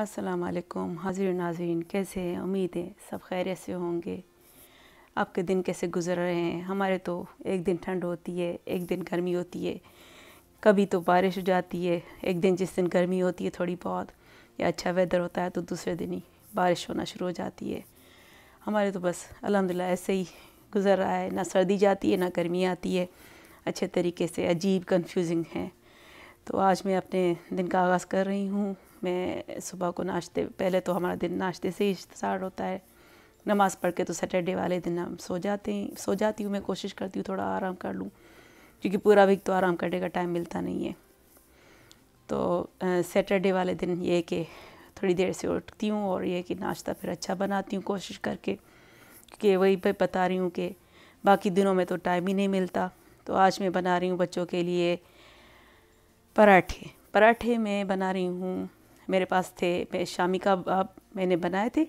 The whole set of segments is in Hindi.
असलकुम हाजिर नाजरीन कैसे हैं उम्मीद है सब खैर से होंगे आपके दिन कैसे गुजर रहे हैं हमारे तो एक दिन ठंड होती है एक दिन गर्मी होती है कभी तो बारिश हो जाती है एक दिन जिस दिन गर्मी होती है थोड़ी बहुत या अच्छा वेदर होता है तो दूसरे दिन ही बारिश होना शुरू हो जाती है हमारे तो बस अलहमदिल्ला ऐसे ही गुजर रहा है ना सर्दी जाती है ना गर्मी आती है अच्छे तरीके से अजीब कन्फ्यूजिंग है तो आज मैं अपने दिन का आगाज़ कर रही हूँ मैं सुबह को नाश्ते पहले तो हमारा दिन नाश्ते से ही इश्तार होता है नमाज़ पढ़ के तो सैटरडे वाले दिन हम सो जाते हैं सो जाती हूँ मैं कोशिश करती हूँ थोड़ा आराम कर लूँ क्योंकि पूरा वीक तो आराम करने का टाइम मिलता नहीं है तो सैटरडे वाले दिन ये कि थोड़ी देर से उठती हूँ और ये कि नाश्ता फिर अच्छा बनाती हूँ कोशिश करके क्योंकि वही पर बता रही हूँ कि बाकी दिनों में तो टाइम ही नहीं मिलता तो आज मैं बना रही हूँ बच्चों के लिए पराठे पराठे मैं बना रही हूँ मेरे पास थे मैं शामी कबाब मैंने बनाए थे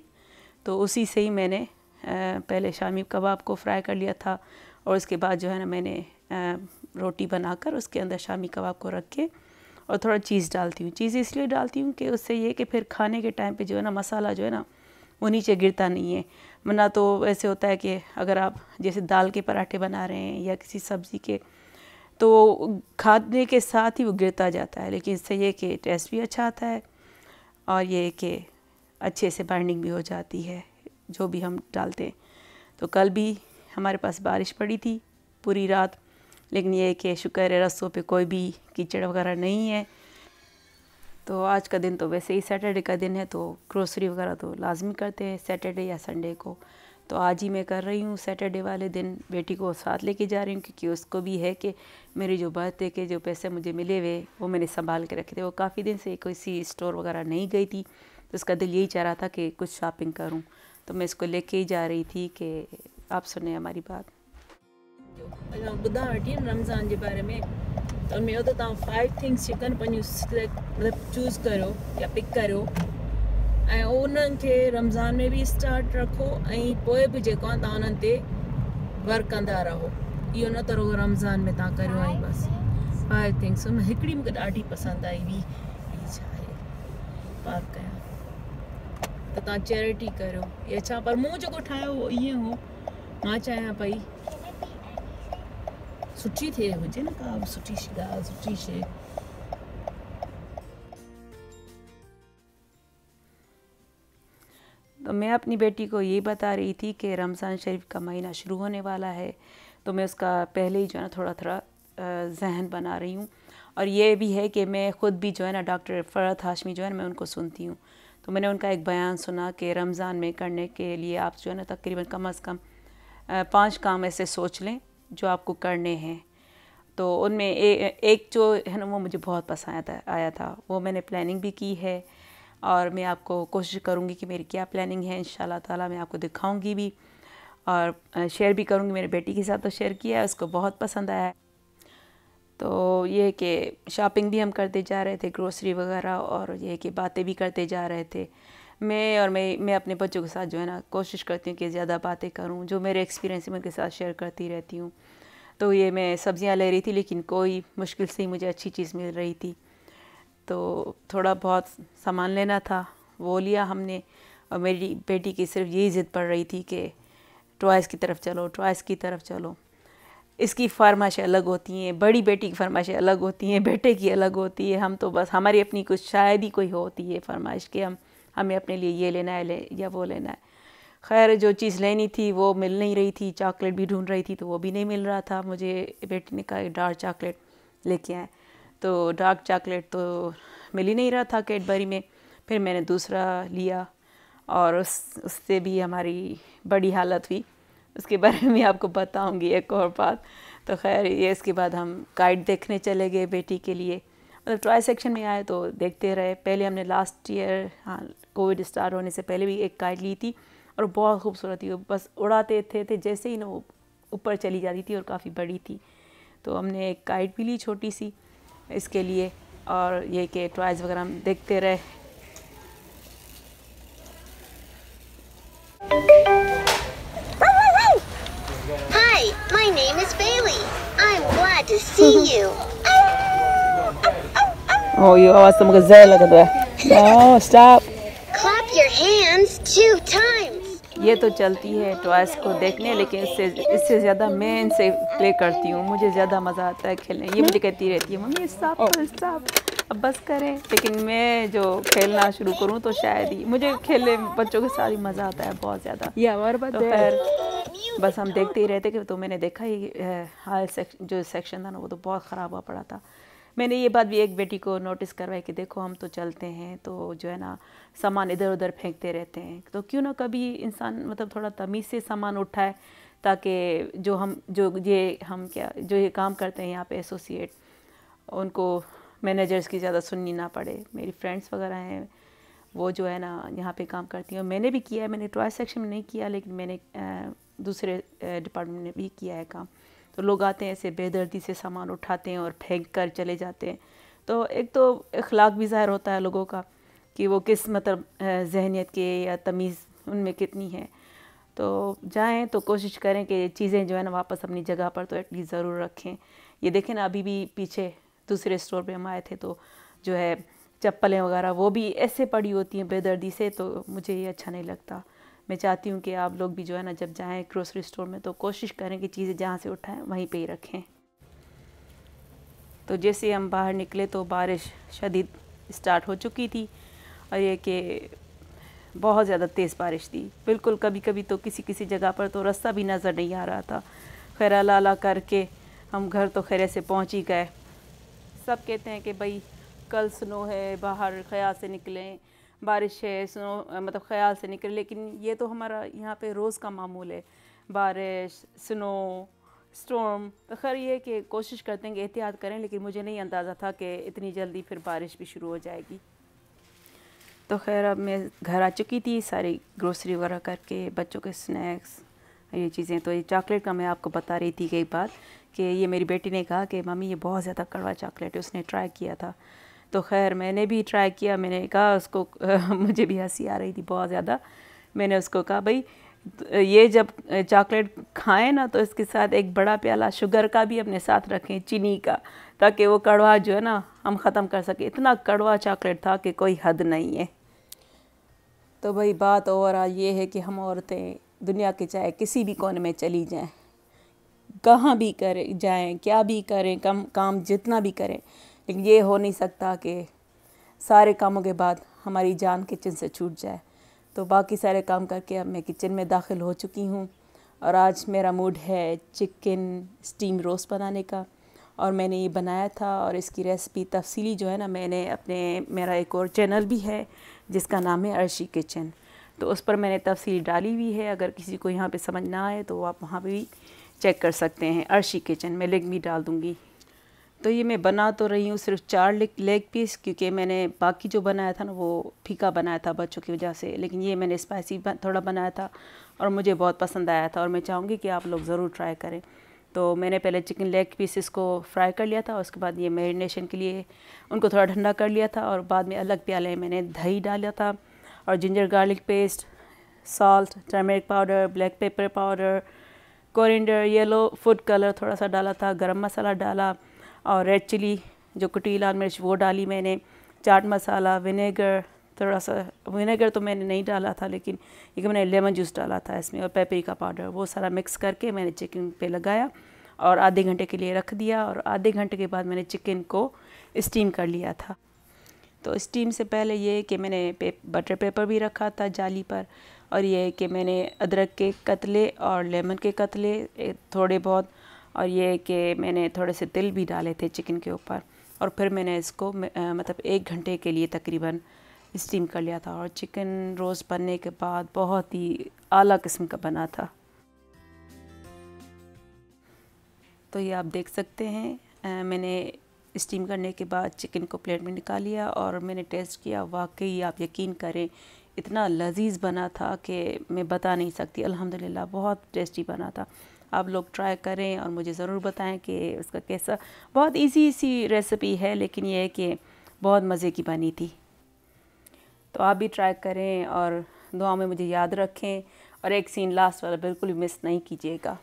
तो उसी से ही मैंने पहले शामी कबाब को फ्राई कर लिया था और उसके बाद जो है ना मैंने रोटी बनाकर उसके अंदर शामी कबाब को रख के और थोड़ा चीज़ डालती हूँ चीज़ इसलिए डालती हूँ कि उससे ये कि फिर खाने के टाइम पे जो है ना मसाला जो है ना वो नीचे गिरता नहीं है वरना तो ऐसे होता है कि अगर आप जैसे दाल के पराठे बना रहे हैं या किसी सब्ज़ी के तो खाने के साथ ही वो गिरता जाता है लेकिन इससे ये कि टेस्ट भी अच्छा आता है और ये कि अच्छे से बर्निंग भी हो जाती है जो भी हम डालते हैं तो कल भी हमारे पास बारिश पड़ी थी पूरी रात लेकिन ये कि शुक्र है रस्तों पे कोई भी कीचड़ वगैरह नहीं है तो आज का दिन तो वैसे ही सैटरडे का दिन है तो ग्रोसरी वगैरह तो लाजमी करते हैं सैटरडे या संडे को तो आज ही मैं कर रही हूँ सैटरडे वाले दिन बेटी को साथ लेके जा रही हूँ क्योंकि उसको भी है कि मेरे जो बर्थडे के जो पैसे मुझे मिले हुए वो मैंने संभाल के रखे थे वो काफ़ी दिन से किसी स्टोर वगैरह नहीं गई थी तो उसका दिल यही चाह रहा था कि कुछ शॉपिंग करूँ तो मैं इसको लेके ही जा रही थी कि आप सुने हमारी बात रमज़ान के बारे में तो मैं तो फाइव थिंग्स चिकन सिलेक्ट मतलब चूज़ करो या पिक करो ऐं उन्हनि खे रमज़ान में बि स्टार्ट रखो ऐं पोइ बि जेको आहे तव्हां उन्हनि ते वर्क कंदा रहो इहो न त रुगो रमज़ान में तव्हां करियो ऐं बसि आई थिंक हिकिड़ी मूंखे ॾाढी पसंदि आई हुई छा आहे पार कयां त तव्हां चैरिटी करियो इहा छा पर मूं जेको ठाहियो उहो ईअं हो मां चाहियां पई सुठी थिए हुजे न का बि सुठी ॻाल्हि सुठी शइ तो मैं अपनी बेटी को ये बता रही थी कि रमज़ान शरीफ का महीना शुरू होने वाला है तो मैं उसका पहले ही जो है ना थोड़ा थोड़ा जहन बना रही हूँ और ये भी है कि मैं ख़ुद भी जो है ना डॉक्टर फ़रत हाशमी जो है ना मैं उनको सुनती हूँ तो मैंने उनका एक बयान सुना कि रमज़ान में करने के लिए आप जो है ना तकरीबन कम अज़ कम पाँच काम ऐसे सोच लें जो आपको करने हैं तो उनमें एक जो है ना वो मुझे बहुत पसंद आया था वो मैंने प्लानिंग भी की है और मैं आपको कोशिश करूँगी कि मेरी क्या प्लानिंग है इन ताला मैं आपको दिखाऊँगी भी और शेयर भी करूँगी मेरी बेटी के साथ तो शेयर किया है उसको बहुत पसंद आया है तो ये कि शॉपिंग भी हम करते जा रहे थे ग्रोसरी वगैरह और ये कि बातें भी करते जा रहे थे मैं और मैं मैं अपने बच्चों के साथ जो है ना कोशिश करती हूँ कि ज़्यादा बातें करूँ जो मेरे एक्सपीरियंस है मैं उनके साथ शेयर करती रहती हूँ तो ये मैं सब्ज़ियाँ ले रही थी लेकिन कोई मुश्किल से ही मुझे अच्छी चीज़ मिल रही थी तो थोड़ा बहुत सामान लेना था वो लिया हमने और मेरी बेटी की सिर्फ यही ज़िद पड़ रही थी कि टॉयस की तरफ चलो टॉयस की तरफ चलो इसकी फरमाइशें अलग होती हैं बड़ी बेटी की फरमाइशें अलग होती हैं बेटे की अलग होती है हम तो बस हमारी अपनी कुछ शायद ही कोई होती है फरमाइश कि हम हमें अपने लिए ये लेना है ले या वो लेना है खैर जो चीज़ लेनी थी वो मिल नहीं रही थी चॉकलेट भी ढूंढ रही थी तो वो भी नहीं मिल रहा था मुझे बेटी ने कहा डार्क चॉकलेट लेके आए तो डार्क चॉकलेट तो मिल ही नहीं रहा था कैडबरी में फिर मैंने दूसरा लिया और उस उससे भी हमारी बड़ी हालत हुई उसके बारे में आपको बताऊंगी एक और बात तो खैर ये इसके बाद हम काइट देखने चले गए बेटी के लिए मतलब ट्राई सेक्शन में आए तो देखते रहे पहले हमने लास्ट ईयर हाँ कोविड स्टार्ट होने से पहले भी एक काइट ली थी और बहुत खूबसूरत थी बस उड़ाते थे थे जैसे ही ना ऊपर चली जाती थी और काफ़ी बड़ी थी तो हमने एक काइट भी ली छोटी सी इसके लिए और ये कि टॉयज़ वगैरह हम देखते रहे Oh, you are is gazelle. Look at that. Oh, stop. ये तो चलती है टॉयस को देखने लेकिन इससे इससे ज़्यादा मैं इनसे प्ले करती हूँ मुझे ज़्यादा मज़ा आता है खेलने ये मुझे कहती रहती है मम्मी साफ साफ oh. अब बस करें लेकिन मैं जो खेलना शुरू करूँ तो शायद ही मुझे खेलने बच्चों के साथ ही मज़ा आता है बहुत ज़्यादा ये हमारे पास तो बस हम देखते ही रहते कि तो मैंने देखा ही हाल सेक्शन जो सेक्शन था ना वो तो बहुत ख़राब हुआ पड़ा था मैंने ये बात भी एक बेटी को नोटिस करवाई कि देखो हम तो चलते हैं तो जो है ना सामान इधर उधर फेंकते रहते हैं तो क्यों ना कभी इंसान मतलब थोड़ा तमीज़ से सामान उठाए ताकि जो हम जो ये हम क्या जो ये काम करते हैं यहाँ पे एसोसिएट उनको मैनेजर्स की ज़्यादा सुननी ना पड़े मेरी फ्रेंड्स वगैरह हैं वो जो है ना यहाँ पे काम करती हैं मैंने भी किया है मैंने टॉय सेक्शन में नहीं किया लेकिन मैंने दूसरे डिपार्टमेंट में भी किया है काम तो लोग आते हैं ऐसे बेदर्दी से सामान उठाते हैं और फेंक कर चले जाते हैं तो एक तो अखलाक भी ज़ाहिर होता है लोगों का कि वो किस मतलब जहनीत के या तमीज़ उनमें कितनी है तो जाएं तो कोशिश करें कि चीज़ें जो है ना वापस अपनी जगह पर तो एटलीस्ट ज़रूर रखें ये देखें ना अभी भी पीछे दूसरे स्टोर पे हम आए थे तो जो है चप्पलें वगैरह वो भी ऐसे पड़ी होती हैं बेदर्दी से तो मुझे ये अच्छा नहीं लगता मैं चाहती हूँ कि आप लोग भी जो है ना जब जाएँ ग्रोसरी स्टोर में तो कोशिश करें कि चीज़ें जहाँ से उठाएँ वहीं पर ही रखें तो जैसे हम बाहर निकले तो बारिश शदीद स्टार्ट हो चुकी थी और ये कि बहुत ज़्यादा तेज़ बारिश थी बिल्कुल कभी कभी तो किसी किसी जगह पर तो रास्ता भी नज़र नहीं आ रहा था खैर लाला करके हम घर तो खैर से पहुँच ही गए सब कहते हैं कि भाई कल स्नो है बाहर खया से निकलें बारिश है स्नो मतलब ख्याल से निकले लेकिन ये तो हमारा यहाँ पे रोज़ का मामूल है बारिश स्नो स्टॉर्म तो खैर ये कि कोशिश करते हैं कि एहतियात करें लेकिन मुझे नहीं अंदाज़ा था कि इतनी जल्दी फिर बारिश भी शुरू हो जाएगी तो खैर अब मैं घर आ चुकी थी सारी ग्रोसरी वगैरह करके बच्चों के स्नैक्स ये चीज़ें तो ये चॉकलेट का मैं आपको बता रही थी कई बात कि ये मेरी बेटी ने कहा कि मम्मी ये बहुत ज़्यादा कड़वा चॉकलेट है उसने ट्राई किया था तो खैर मैंने भी ट्राई किया मैंने कहा उसको मुझे भी हंसी आ रही थी बहुत ज़्यादा मैंने उसको कहा भाई ये जब चॉकलेट खाएं ना तो इसके साथ एक बड़ा प्याला शुगर का भी अपने साथ रखें चीनी का ताकि वो कड़वा जो है ना हम ख़त्म कर सकें इतना कड़वा चॉकलेट था कि कोई हद नहीं है तो भाई बात ओवरऑल ये है कि हम औरतें दुनिया के चाहे किसी भी कोने में चली जाएं कहाँ भी करें जाएं क्या भी करें कम काम जितना भी करें लेकिन ये हो नहीं सकता कि सारे कामों के बाद हमारी जान किचन से छूट जाए तो बाकी सारे काम करके अब मैं किचन में दाखिल हो चुकी हूँ और आज मेरा मूड है चिकन स्टीम रोस्ट बनाने का और मैंने ये बनाया था और इसकी रेसिपी तफसीली जो है ना मैंने अपने मेरा एक और चैनल भी है जिसका नाम है अर्शी किचन तो उस पर मैंने तफसील डाली हुई है अगर किसी को यहाँ पे समझ ना आए तो आप वहाँ पे भी चेक कर सकते हैं अर्शी किचन मैं लिंक भी डाल दूँगी तो ये मैं बना तो रही हूँ सिर्फ चार लेग लेग पीस क्योंकि मैंने बाकी जो बनाया था ना वो फीका बनाया था बच्चों की वजह से लेकिन ये मैंने स्पाइसी थोड़ा बनाया था और मुझे बहुत पसंद आया था और मैं चाहूँगी कि आप लोग ज़रूर ट्राई करें तो मैंने पहले चिकन लेग पीसेस को फ्राई कर लिया था और उसके बाद ये मेरीनेशन के लिए उनको थोड़ा ठंडा कर लिया था और बाद में अलग प्याले मैंने दही डाला था और ginger garlic paste salt turmeric powder black pepper powder coriander yellow food colour थोड़ा सा डाला था गरम मसाला डाला और रेड चिली जो कुटी लाल मिर्च वो डाली मैंने चाट मसाला विनेगर थोड़ा सा विनेगर तो मैंने नहीं डाला था लेकिन क्योंकि मैंने लेमन जूस डाला था इसमें और का पाउडर वो सारा मिक्स करके मैंने चिकन पे लगाया और आधे घंटे के लिए रख दिया और आधे घंटे के बाद मैंने चिकन को स्टीम कर लिया था तो स्टीम से पहले ये कि मैंने पे, बटर पेपर भी रखा था जाली पर और यह कि मैंने अदरक के कतले और लेमन के कतले थोड़े बहुत और ये कि मैंने थोड़े से तिल भी डाले थे चिकन के ऊपर और फिर मैंने इसको मतलब एक घंटे के लिए तकरीबन स्टीम कर लिया था और चिकन रोस्ट बनने के बाद बहुत ही आला किस्म का बना था तो ये आप देख सकते हैं मैंने स्टीम करने के बाद चिकन को प्लेट में निकाल लिया और मैंने टेस्ट किया वाकई आप यकीन करें इतना लजीज बना था कि मैं बता नहीं सकती अल्हम्दुलिल्लाह बहुत टेस्टी बना था आप लोग ट्राई करें और मुझे ज़रूर बताएं कि उसका कैसा बहुत इजी सी रेसिपी है लेकिन यह है कि बहुत मज़े की बनी थी तो आप भी ट्राई करें और दुआ में मुझे याद रखें और एक सीन लास्ट वाला बिल्कुल भी मिस नहीं कीजिएगा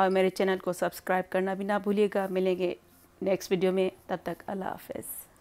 और मेरे चैनल को सब्सक्राइब करना भी ना भूलिएगा मिलेंगे नेक्स्ट वीडियो में तब तक अल्लाह हाफिज़